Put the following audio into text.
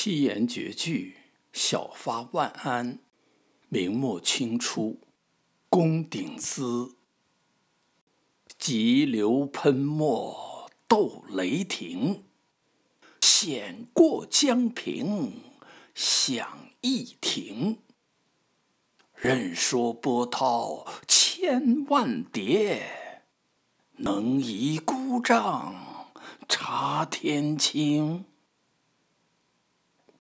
七言绝句《晓发万安》，明末清初，宫鼎思，急流喷墨斗雷霆，险过江平响一霆。任说波涛千万叠，能移孤丈查天青。